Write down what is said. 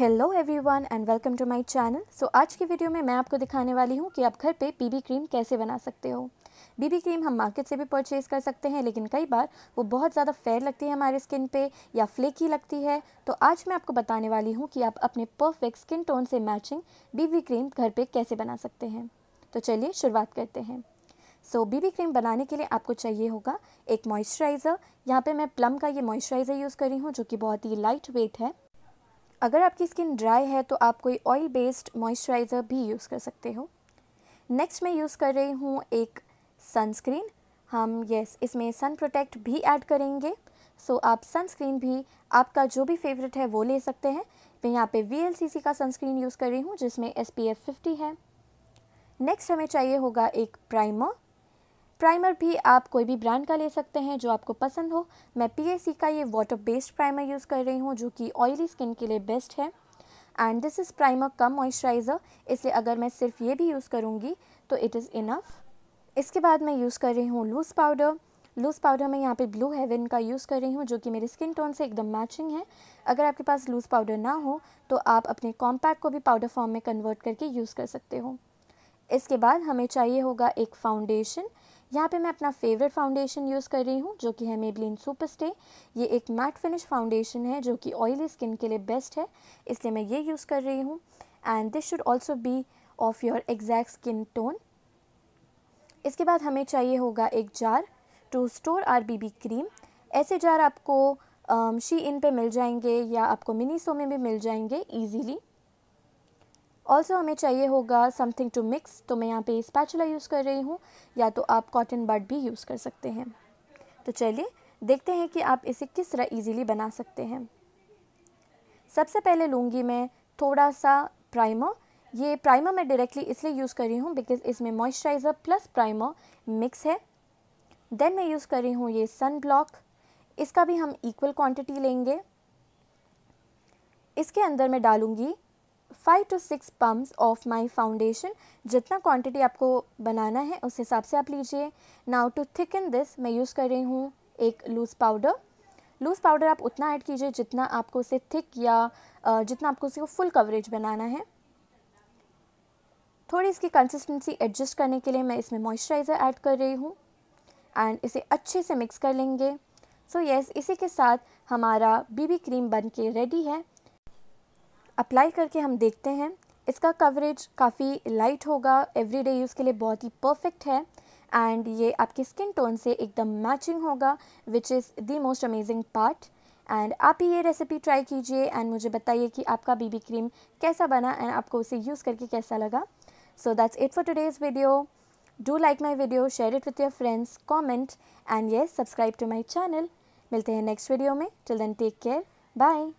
hello everyone and welcome to my channel so आज की video में मैं आपको दिखाने वाली हूँ कि आप घर पे बीबी क्रीम कैसे बना सकते हो बीबी क्रीम हम मार्केट से भी परचेज़ कर सकते हैं लेकिन कई बार वो बहुत ज़्यादा फेयर लगती है हमारे स्किन पे या फ्लेकी लगती है तो आज मैं आपको बताने वाली हूँ कि आप अपने परफेक्ट स्किन टोन से मैचिंग बीबी क्रीम घर पर कैसे बना सकते हैं तो चलिए शुरुआत करते हैं सो so, बीबी क्रीम बनाने के लिए आपको चाहिए होगा एक मॉइस्चराइज़र यहाँ पे मैं प्लम का ये मॉइस्चराइज़र यूज़ कर रही हूँ जो कि बहुत ही लाइट वेट है अगर आपकी स्किन ड्राई है तो आप कोई ऑयल बेस्ड मॉइस्चराइज़र भी यूज़ कर सकते हो नेक्स्ट मैं यूज़ कर रही हूँ एक सनस्क्रीन हम यस इसमें सन प्रोटेक्ट भी ऐड करेंगे सो so, आप सनस्क्रीन भी आपका जो भी फेवरेट है वो ले सकते हैं मैं यहाँ पे वी का सनस्क्रीन यूज़ कर रही हूँ जिसमें एस पी एफ़ फिफ्टी है नेक्स्ट हमें चाहिए होगा एक प्राइमर प्राइमर भी आप कोई भी ब्रांड का ले सकते हैं जो आपको पसंद हो मैं पी का ये वाटर बेस्ड प्राइमर यूज़ कर रही हूँ जो कि ऑयली स्किन के लिए बेस्ट है and this is primer come moisturiser इसलिए अगर मैं सिर्फ ये भी यूज़ करूँगी तो इट इज़ इनफ इसके बाद मैं यूज़ कर रही हूँ लूज़ पाउडर लूज़ पाउडर मैं यहाँ पे ब्लू हेवन का यूज़ कर रही हूँ जो कि मेरे स्किन टोन से एकदम मैचिंग है अगर आपके पास लूज़ पाउडर ना हो तो आप अपने कॉम्पैक्ट को भी पाउडर फॉर्म में कन्वर्ट करके यूज़ कर सकते हो इसके बाद हमें चाहिए होगा एक फाउंडेशन यहाँ पे मैं अपना फेवरेट फाउंडेशन यूज़ कर रही हूँ जो कि है मेबलिन सुपर स्टे ये एक मैट फिनिश फाउंडेशन है जो कि ऑयली स्किन के लिए बेस्ट है इसलिए मैं ये यूज़ कर रही हूँ and this should also be of your exact skin tone इसके बाद हमें चाहिए होगा एक jar to store our BB बी क्रीम ऐसे जार आपको शी इन पे मिल जाएंगे या आपको मिनी सो में भी मिल जाएंगे ईजीली ऑल्सो हमें चाहिए होगा समथिंग टू मिक्स तो मैं यहाँ पे स्पैचुला यूज़ कर रही हूँ या तो आप कॉटन बर्ड भी यूज़ कर सकते हैं तो चलिए देखते हैं कि आप इसे किस तरह ईजीली बना सकते हैं सबसे पहले लूँगी मैं थोड़ा सा प्राइमर ये प्राइमर मैं डायरेक्टली इसलिए यूज़ कर रही हूँ बिकॉज इसमें मॉइस्चराइज़र प्लस प्राइमर मिक्स है देन मैं यूज़ कर रही हूँ ये सन ब्लॉक इसका भी हम इक्वल क्वांटिटी लेंगे इसके अंदर मैं डालूँगी five to six pumps of my foundation जितना क्वांटिटी आपको बनाना है उस हिसाब से आप लीजिए नाउ टू थिकन दिस मैं यूज़ कर रही हूँ एक लूज़ पाउडर लूज़ पाउडर आप उतना ऐड कीजिए जितना आपको उसे थिक या जितना आपको उसे फुल कवरेज बनाना है थोड़ी इसकी कंसिस्टेंसी एडजस्ट करने के लिए मैं इसमें मॉइस्चराइज़र ऐड कर रही हूँ एंड इसे अच्छे से मिक्स कर लेंगे सो so येस yes, इसी के साथ हमारा बीबी क्रीम बन के रेडी है अप्लाई करके हम देखते हैं इसका कवरेज काफ़ी लाइट होगा एवरीडे यूज़ के लिए बहुत ही परफेक्ट है एंड ये आपकी स्किन टोन से एकदम मैचिंग होगा which is the most amazing part and आप ही ये रेसिपी ट्राई कीजिए एंड मुझे बताइए कि आपका बीबी क्रीम कैसा बना एंड आपको उसे यूज़ करके कैसा लगा so that's it for today's video do like my video share it with your friends comment and ये सब्सक्राइब टू माई चैनल मिलते हैं नेक्स्ट वीडियो में till then take care bye